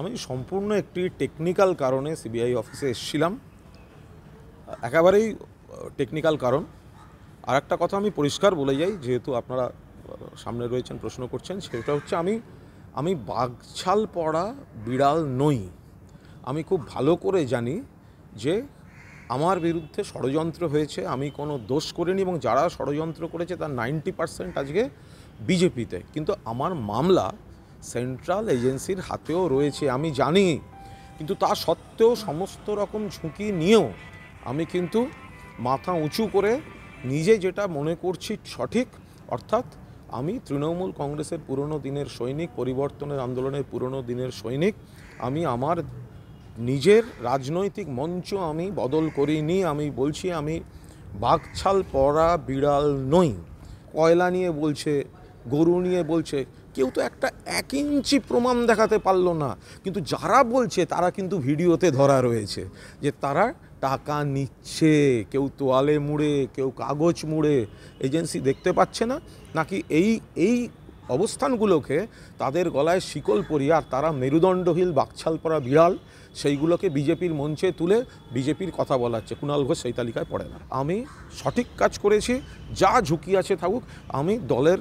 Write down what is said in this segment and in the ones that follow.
আমি সম্পূর্ণ একটি টেকনিক্যাল কারণে সিবিআই অফিসে এসেছিলাম একেবারেই টেকনিক্যাল কারণ আর একটা কথা আমি পরিষ্কার বলে যাই যেহেতু আপনারা সামনে রয়েছেন প্রশ্ন করছেন সেটা হচ্ছে আমি আমি বাঘছাল পড়া বিড়াল নই আমি খুব ভালো করে জানি যে আমার বিরুদ্ধে ষড়যন্ত্র হয়েছে আমি কোনো দোষ করিনি এবং যারা ষড়যন্ত্র করেছে তার নাইনটি পার্সেন্ট আজকে বিজেপিতে কিন্তু আমার মামলা সেন্ট্রাল এজেন্সির হাতেও রয়েছে আমি জানি কিন্তু তা সত্ত্বেও সমস্ত রকম ঝুঁকি নিয়েও আমি কিন্তু মাথা উঁচু করে নিজে যেটা মনে করছি সঠিক অর্থাৎ আমি তৃণমূল কংগ্রেসের পুরনো দিনের সৈনিক পরিবর্তনের আন্দোলনের পুরনো দিনের সৈনিক আমি আমার নিজের রাজনৈতিক মঞ্চ আমি বদল করিনি আমি বলছি আমি বাঘছাল পরা বিড়াল নই কয়লা নিয়ে বলছে গরু নিয়ে বলছে কেউ তো একটা এক ইঞ্চি প্রমাণ দেখাতে পারল না কিন্তু যারা বলছে তারা কিন্তু ভিডিওতে ধরা রয়েছে যে তারা টাকা নিচ্ছে কেউ তোয়ালে মুড়ে কেউ কাগজ মুড়ে এজেন্সি দেখতে পাচ্ছে না নাকি এই এই অবস্থানগুলোকে তাদের গলায় শিকল পরিয়ে আর তারা মেরুদণ্ডহীল বাকছাল পরা বিড়াল সেইগুলোকে বিজেপির মঞ্চে তুলে বিজেপির কথা বলাচ্ছে কুণাল ঘোষ সেই তালিকায় পড়ে না আমি সঠিক কাজ করেছি যা ঝুঁকি আছে থাকুক আমি দলের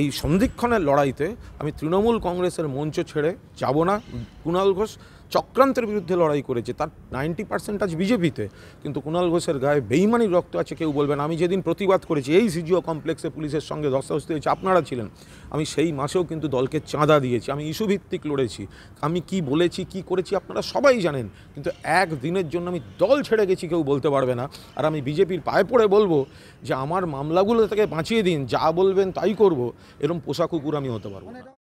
এই সন্ধিক্ষণের লড়াইতে আমি তৃণমূল কংগ্রেসের মঞ্চ ছেড়ে যাব না কুণাল ঘোষ চক্রান্তের বিরুদ্ধে লড়াই করেছে তার নাইনটি পার্সেন্ট আজ বিজেপিতে কিন্তু কুণাল ঘোষের গায়ে বেইমানির রক্ত আছে কেউ বলবেন আমি যেদিন প্রতিবাদ করেছি এই সিজিও কমপ্লেক্সে পুলিশের সঙ্গে ধস্তাধস্তি হয়েছে আপনারা ছিলেন আমি সেই মাসেও কিন্তু দলকে চাঁদা দিয়েছি আমি ইস্যুভিত্তিক লড়েছি আমি কি বলেছি কি করেছি আপনারা সবাই জানেন কিন্তু এক দিনের জন্য আমি দল ছেড়ে গেছি কেউ বলতে পারবে না আর আমি বিজেপির পায়ে পড়ে বলবো যে আমার মামলাগুলো থেকে বাঁচিয়ে দিন যা বলবেন তাই করব এরম কুকুর আমি হতে পারবো